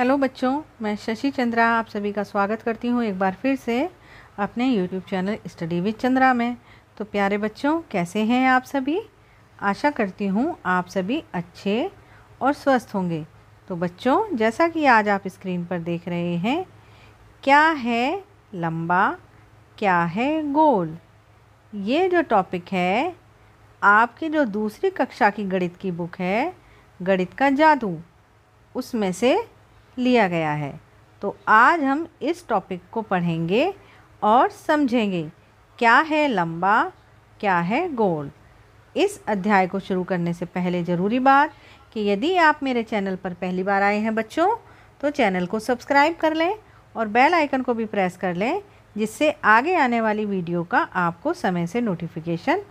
hello बच्चों मैं शशि चंद्रा आप सभी का स्वागत करती हूँ एक बार फिर से अपने YouTube channel study with Chandra में तो प्यारे बच्चों कैसे हैं आप सभी आशा करती हूँ आप सभी अच्छे और स्वस्थ होंगे तो बच्चों जैसा कि आज आप स्क्रीन पर देख रहे हैं क्या है लंबा क्या है गोल ये जो टॉपिक है आपकी जो दूसरी कक्षा की गणित की बुक है गणित का जादू उसमें से लिया गया है तो आज हम इस टॉपिक को पढ़ेंगे और समझेंगे क्या है लंबा क्या है गोल इस अध्याय को शुरू करने से पहले ज़रूरी बात कि यदि आप मेरे चैनल पर पहली बार आए हैं बच्चों तो चैनल को सब्सक्राइब कर लें और बेल आइकन को भी प्रेस कर लें जिससे आगे आने वाली वीडियो का आपको समय से नोटिफिकेशन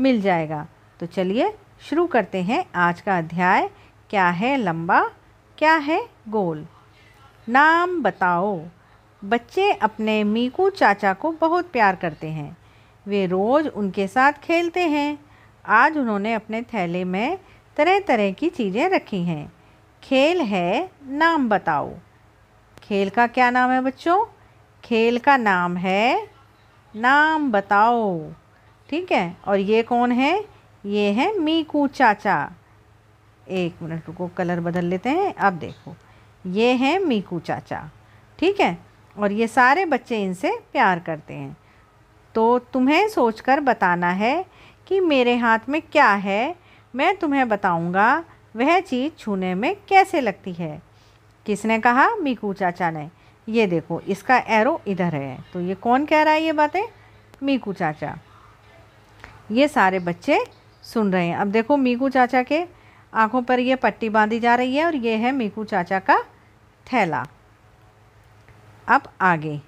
मिल जाएगा तो चलिए शुरू करते हैं आज का अध्याय क्या है लंबा क्या है गोल नाम बताओ बच्चे अपने मीकू चाचा को बहुत प्यार करते हैं वे रोज़ उनके साथ खेलते हैं आज उन्होंने अपने थैले में तरह तरह की चीज़ें रखी हैं खेल है नाम बताओ खेल का क्या नाम है बच्चों खेल का नाम है नाम बताओ ठीक है और ये कौन है ये है मीकू चाचा एक मिनट रुको कलर बदल लेते हैं अब देखो ये हैं मीकू चाचा ठीक है और ये सारे बच्चे इनसे प्यार करते हैं तो तुम्हें सोचकर बताना है कि मेरे हाथ में क्या है मैं तुम्हें बताऊंगा वह चीज़ छूने में कैसे लगती है किसने कहा मीकू चाचा ने ये देखो इसका एरो इधर है तो ये कौन कह रहा है ये बातें मीकू चाचा ये सारे बच्चे सुन रहे हैं अब देखो मीकू चाचा के आँखों पर यह पट्टी बांधी जा रही है और ये है मीकू चाचा का थैला अब आगे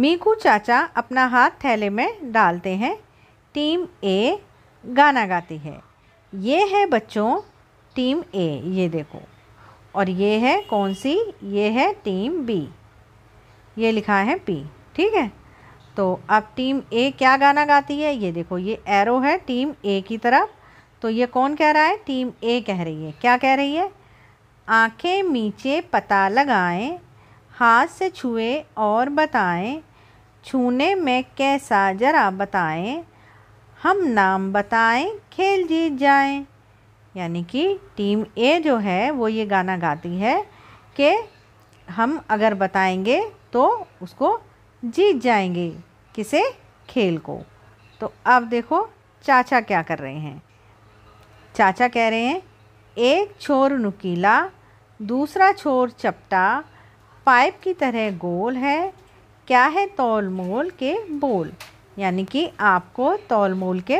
मीकू चाचा अपना हाथ थैले में डालते हैं टीम ए गाना गाती है ये है बच्चों टीम ए ये देखो और ये है कौन सी ये है टीम बी ये लिखा है पी ठीक है तो अब टीम ए क्या गाना गाती है ये देखो ये एरो है टीम ए की तरफ तो ये कौन कह रहा है टीम ए कह रही है क्या कह रही है आंखें नीचे पता लगाएं हाथ से छुए और बताएं छूने में कैसा जरा बताएं हम नाम बताएं खेल जीत जाएं यानी कि टीम ए जो है वो ये गाना गाती है कि हम अगर बताएंगे तो उसको जीत जाएंगे किसे खेल को तो अब देखो चाचा क्या कर रहे हैं चाचा कह रहे हैं एक छोर नुकीला दूसरा छोर चपटा पाइप की तरह गोल है क्या है तौल मोल के बोल यानी कि आपको तौल मोल के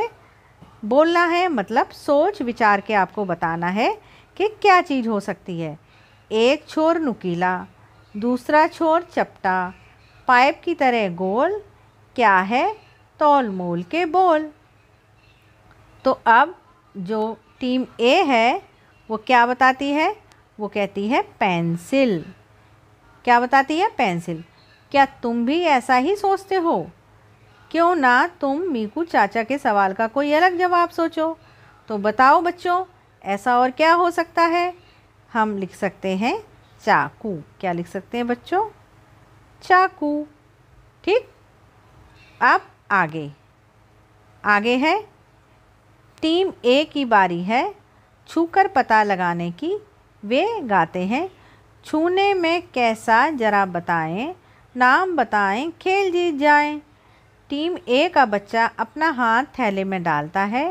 बोलना है मतलब सोच विचार के आपको बताना है कि क्या चीज़ हो सकती है एक छोर नुकीला दूसरा छोर चपटा पाइप की तरह गोल क्या है तौल मोल के बोल तो अब जो टीम ए है वो क्या बताती है वो कहती है पेंसिल क्या बताती है पेंसिल क्या तुम भी ऐसा ही सोचते हो क्यों ना तुम मीकू चाचा के सवाल का कोई अलग जवाब सोचो तो बताओ बच्चों ऐसा और क्या हो सकता है हम लिख सकते हैं चाकू क्या लिख सकते हैं बच्चों चाकू ठीक अब आगे आगे है टीम ए की बारी है छूकर पता लगाने की वे गाते हैं छूने में कैसा जरा बताएं नाम बताएं खेल जीत जाएं टीम ए का बच्चा अपना हाथ थैले में डालता है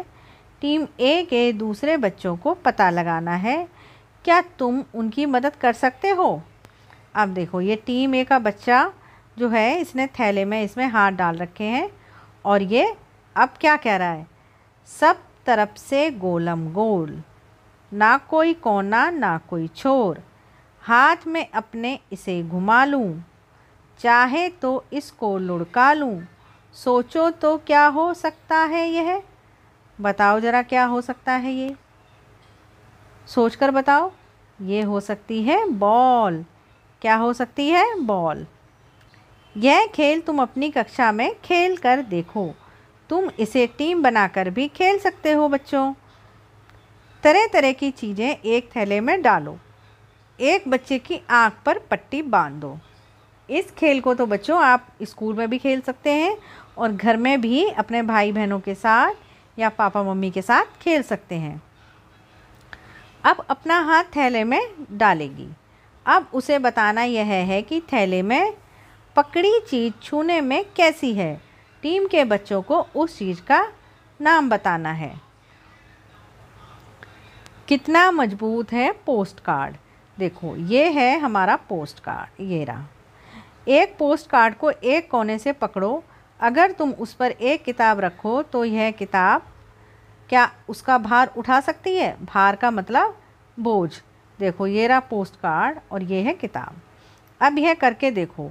टीम ए के दूसरे बच्चों को पता लगाना है क्या तुम उनकी मदद कर सकते हो अब देखो ये टीम ए का बच्चा जो है इसने थैले में इसमें हाथ डाल रखे हैं और ये अब क्या कह रहा है सब तरफ से गोलम गोल ना कोई कोना ना कोई छोर हाथ में अपने इसे घुमा लूँ चाहे तो इसको लुढ़का लूँ सोचो तो क्या हो सकता है यह बताओ ज़रा क्या हो सकता है ये सोच कर बताओ ये हो सकती है बॉल क्या हो सकती है बॉल यह खेल तुम अपनी कक्षा में खेल कर देखो तुम इसे टीम बनाकर भी खेल सकते हो बच्चों तरह तरह की चीज़ें एक थैले में डालो एक बच्चे की आँख पर पट्टी बांध दो इस खेल को तो बच्चों आप स्कूल में भी खेल सकते हैं और घर में भी अपने भाई बहनों के साथ या पापा मम्मी के साथ खेल सकते हैं अब अपना हाथ थैले में डालेगी अब उसे बताना यह है कि थैले में पकड़ी चीज़ छूने में कैसी है टीम के बच्चों को उस चीज़ का नाम बताना है कितना मजबूत है पोस्ट कार्ड देखो ये है हमारा पोस्ट कार्ड ये रहा एक पोस्ट कार्ड को एक कोने से पकड़ो अगर तुम उस पर एक किताब रखो तो यह किताब क्या उसका भार उठा सकती है भार का मतलब बोझ देखो ये रहा पोस्ट कार्ड और ये है किताब अब यह करके देखो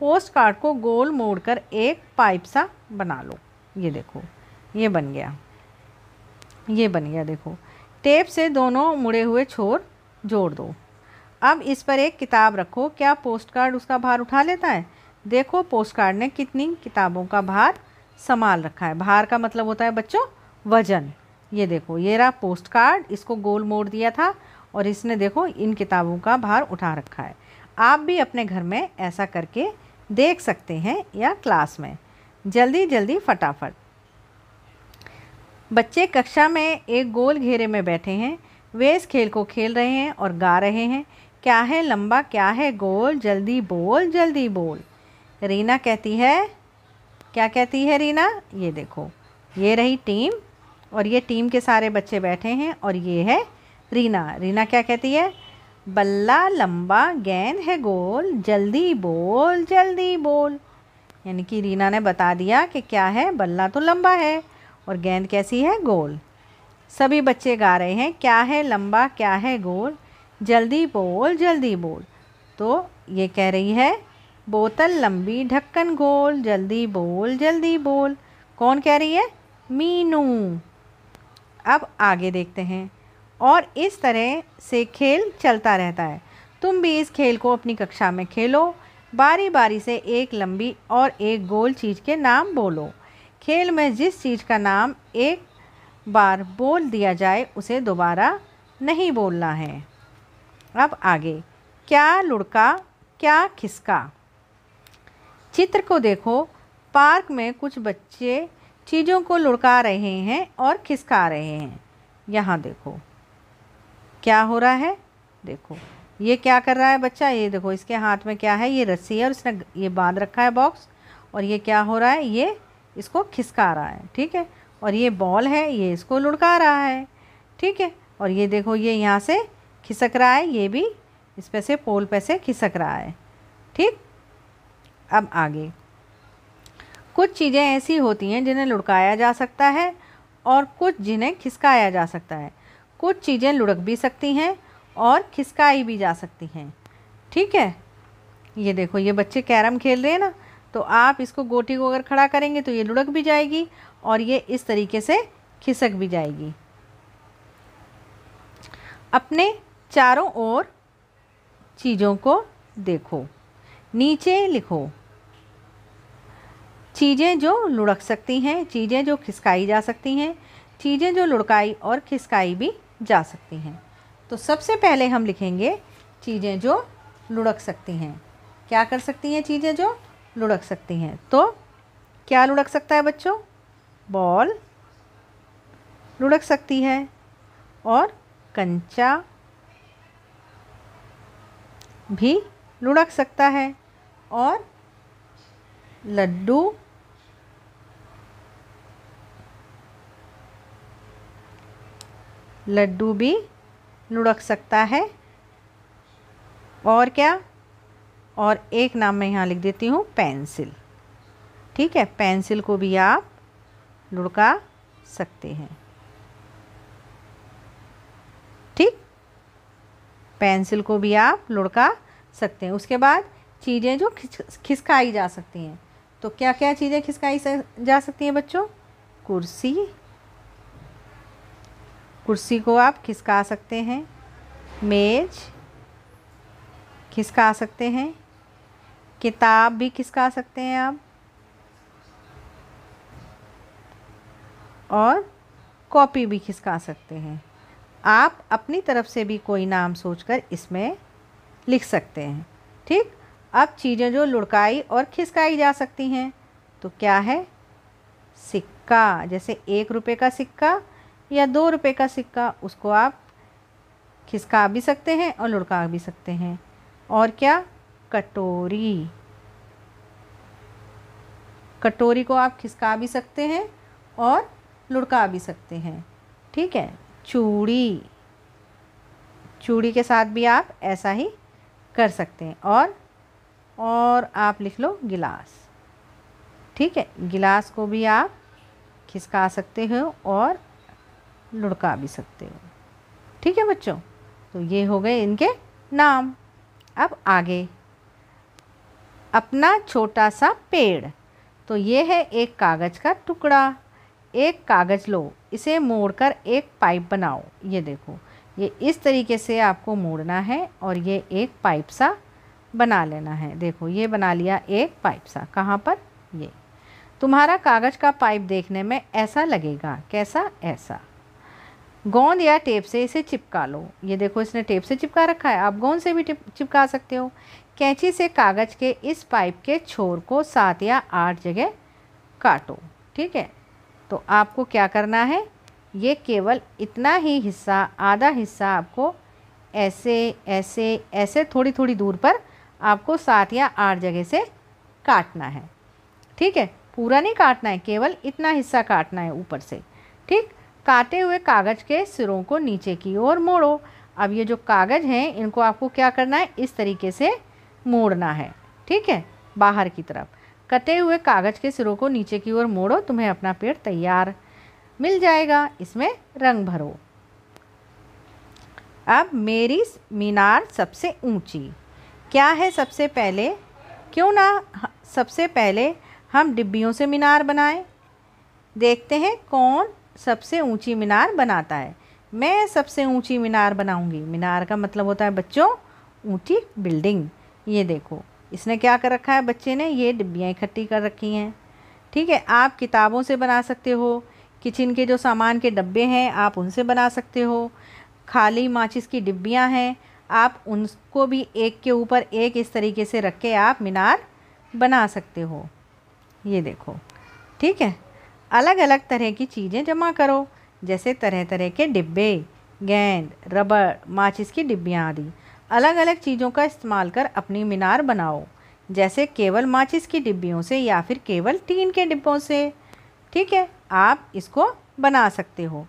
पोस्ट कार्ड को गोल मोड़ कर एक पाइप सा बना लो ये देखो ये बन गया ये बन गया देखो टेप से दोनों मुड़े हुए छोर जोड़ दो अब इस पर एक किताब रखो क्या पोस्ट कार्ड उसका भार उठा लेता है देखो पोस्ट कार्ड ने कितनी किताबों का भार संभाल रखा है भार का मतलब होता है बच्चों वजन ये देखो ये रहा पोस्ट कार्ड इसको गोल मोड़ दिया था और इसने देखो इन किताबों का भार उठा रखा है आप भी अपने घर में ऐसा करके देख सकते हैं या क्लास में जल्दी जल्दी फटाफट बच्चे कक्षा में एक गोल घेरे में बैठे हैं वे इस खेल को खेल रहे हैं और गा रहे हैं क्या है लंबा क्या है गोल जल्दी बोल जल्दी बोल रीना कहती है क्या कहती है रीना ये देखो ये रही टीम और ये टीम के सारे बच्चे बैठे हैं और ये है रीना रीना क्या कहती है बल्ला लंबा गेंद है गोल जल्दी बोल जल्दी बोल यानी कि रीना ने बता दिया कि क्या है बल्ला तो लंबा है और गेंद कैसी है गोल सभी बच्चे गा रहे हैं क्या है लंबा क्या है गोल जल्दी बोल जल्दी बोल तो ये कह रही है बोतल लंबी ढक्कन गोल जल्दी बोल जल्दी बोल कौन कह रही है मीनू अब आगे देखते हैं और इस तरह से खेल चलता रहता है तुम भी इस खेल को अपनी कक्षा में खेलो बारी बारी से एक लंबी और एक गोल चीज़ के नाम बोलो खेल में जिस चीज़ का नाम एक बार बोल दिया जाए उसे दोबारा नहीं बोलना है अब आगे क्या लुढ़का क्या खिसका चित्र को देखो पार्क में कुछ बच्चे चीज़ों को लुढ़का रहे हैं और खिसका रहे हैं यहाँ देखो क्या हो रहा है देखो ये क्या कर रहा है बच्चा ये देखो इसके हाथ में क्या है ये रस्सी है और इसने ये बांध रखा है बॉक्स और ये क्या हो रहा है ये इसको खिसका रहा है ठीक है और ये बॉल है ये इसको लुढ़का रहा है ठीक है और ये देखो ये यहाँ से खिसक रहा है ये भी इस पे से पोल पे से खिसक रहा है ठीक अब आगे कुछ चीज़ें ऐसी होती हैं जिन्हें लुढ़काया जा सकता है और कुछ जिन्हें खिसकाया जा सकता है कुछ चीज़ें लुढ़क भी सकती हैं और खिसकाई भी जा सकती हैं ठीक है ये देखो ये बच्चे कैरम खेल रहे हैं ना तो आप इसको गोटी को अगर खड़ा करेंगे तो ये लुढ़क भी जाएगी और ये इस तरीके से खिसक भी जाएगी अपने चारों ओर चीज़ों को देखो नीचे लिखो चीज़ें जो लुढ़क सकती हैं चीज़ें जो खिसकाई जा सकती हैं चीज़ें जो लुढ़काई और खिसकाई भी जा सकती हैं तो सबसे पहले हम लिखेंगे चीज़ें जो लुढ़क सकती हैं क्या कर सकती हैं चीज़ें जो लुढ़क सकती हैं तो क्या लुढ़क सकता है बच्चों बॉल लुढ़क सकती है और कंचा भी लुढ़क सकता है और लड्डू लड्डू भी लुढ़क सकता है और क्या और एक नाम मैं यहाँ लिख देती हूँ पेंसिल ठीक है पेंसिल को भी आप लुढ़का सकते हैं ठीक पेंसिल को भी आप लुढ़का सकते हैं उसके बाद चीज़ें जो खिसकाई जा सकती हैं तो क्या क्या चीज़ें खिसकाई जा सकती हैं बच्चों कुर्सी कुर्सी को आप खिसका सकते हैं मेज खिसका सकते हैं किताब भी खिसका सकते हैं आप और कॉपी भी खिसका सकते हैं आप अपनी तरफ से भी कोई नाम सोचकर इसमें लिख सकते हैं ठीक अब चीज़ें जो लुढ़काई और खिसकाई जा सकती हैं तो क्या है सिक्का जैसे एक रुपये का सिक्का या दो रुपये का सिक्का उसको आप खिसका भी सकते हैं और लुड़का भी सकते हैं और क्या कटोरी कटोरी को आप खिसका भी सकते हैं और लुड़का भी सकते हैं ठीक है चूड़ी चूड़ी के साथ भी आप ऐसा ही कर सकते हैं और और आप लिख लो गिलास ठीक है गिलास को भी आप खिसका सकते हो और लुढ़का भी सकते हो ठीक है बच्चों तो ये हो गए इनके नाम अब आगे अपना छोटा सा पेड़ तो ये है एक कागज़ का टुकड़ा एक कागज़ लो इसे मोड़कर एक पाइप बनाओ ये देखो ये इस तरीके से आपको मोड़ना है और ये एक पाइप सा बना लेना है देखो ये बना लिया एक पाइप सा कहाँ पर ये तुम्हारा कागज़ का पाइप देखने में ऐसा लगेगा कैसा ऐसा गोंद या टेप से इसे चिपका लो ये देखो इसने टेप से चिपका रखा है आप गोंद से भी चिपका सकते हो कैंची से कागज़ के इस पाइप के छोर को सात या आठ जगह काटो ठीक है तो आपको क्या करना है ये केवल इतना ही हिस्सा आधा हिस्सा आपको ऐसे ऐसे ऐसे थोड़ी थोड़ी दूर पर आपको सात या आठ जगह से काटना है ठीक है पूरा नहीं काटना है केवल इतना हिस्सा काटना है ऊपर से ठीक काटे हुए कागज़ के सिरों को नीचे की ओर मोड़ो अब ये जो कागज़ हैं इनको आपको क्या करना है इस तरीके से मोड़ना है ठीक है बाहर की तरफ कटे हुए कागज़ के सिरों को नीचे की ओर मोड़ो तुम्हें अपना पेड़ तैयार मिल जाएगा इसमें रंग भरो अब मेरी मीनार सबसे ऊंची क्या है सबसे पहले क्यों ना सबसे पहले हम डिब्बियों से मीनार बनाएं देखते हैं कौन सबसे ऊंची मीनार बनाता है मैं सबसे ऊंची मीनार बनाऊंगी मीनार का मतलब होता है बच्चों ऊंची बिल्डिंग ये देखो इसने क्या कर रखा है बच्चे ने ये डिब्बियाँ इकट्ठी कर रखी हैं ठीक है आप किताबों से बना सकते हो किचन के जो सामान के डब्बे हैं आप उनसे बना सकते हो खाली माचिस की डिब्बियाँ हैं आप उनको भी एक के ऊपर एक इस तरीके से रख के आप मीनार बना सकते हो ये देखो ठीक है अलग अलग तरह की चीज़ें जमा करो जैसे तरह तरह के डिब्बे गेंद रबड़ माचिस की डिब्बियाँ आदि अलग अलग चीज़ों का इस्तेमाल कर अपनी मीनार बनाओ जैसे केवल माचिस की डिब्बियों से या फिर केवल टीन के डिब्बों से ठीक है आप इसको बना सकते हो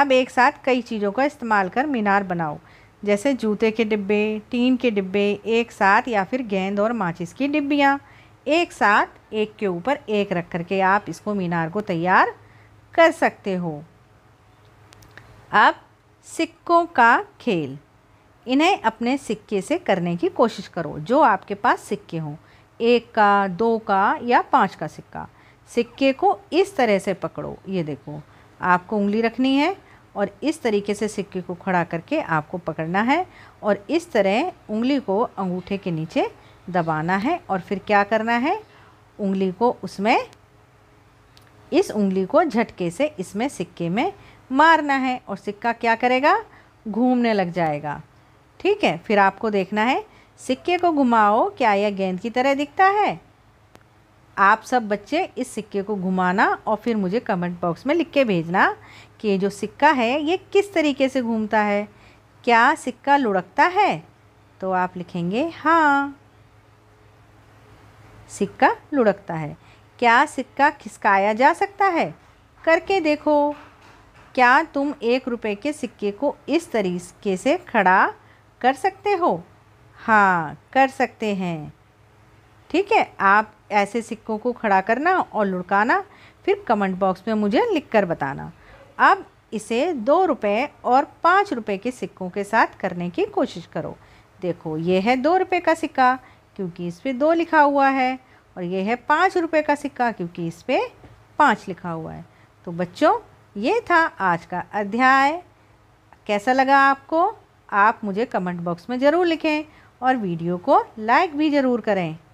अब एक साथ कई चीज़ों का इस्तेमाल कर मीनार बनाओ जैसे जूते के डिब्बे टीन के डिब्बे एक साथ या फिर गेंद और माचिस की डिब्बियाँ एक साथ एक के ऊपर एक रख करके आप इसको मीनार को तैयार कर सकते हो अब सिक्कों का खेल इन्हें अपने सिक्के से करने की कोशिश करो जो आपके पास सिक्के हों एक का दो का या पाँच का सिक्का सिक्के को इस तरह से पकड़ो ये देखो आपको उंगली रखनी है और इस तरीके से सिक्के को खड़ा करके आपको पकड़ना है और इस तरह उंगली को अंगूठे के नीचे दबाना है और फिर क्या करना है उंगली को उसमें इस उंगली को झटके से इसमें सिक्के में मारना है और सिक्का क्या करेगा घूमने लग जाएगा ठीक है फिर आपको देखना है सिक्के को घुमाओ क्या यह गेंद की तरह दिखता है आप सब बच्चे इस सिक्के को घुमाना और फिर मुझे कमेंट बॉक्स में लिख के भेजना कि ये जो सिक्का है ये किस तरीके से घूमता है क्या सिक्का लुढ़कता है तो आप लिखेंगे हाँ सिक्का लुढ़कता है क्या सिक्का खिसकाया जा सकता है करके देखो क्या तुम एक रुपए के सिक्के को इस तरीके से खड़ा कर सकते हो हाँ कर सकते हैं ठीक है आप ऐसे सिक्कों को खड़ा करना और लुढ़काना फिर कमेंट बॉक्स में मुझे लिख कर बताना अब इसे दो रुपये और पाँच रुपये के सिक्कों के साथ करने की कोशिश करो देखो ये है दो रुपये का सिक्का क्योंकि इस पर दो लिखा हुआ है और ये है पाँच रुपये का सिक्का क्योंकि इस पर पाँच लिखा हुआ है तो बच्चों ये था आज का अध्याय कैसा लगा आपको आप मुझे कमेंट बॉक्स में ज़रूर लिखें और वीडियो को लाइक भी ज़रूर करें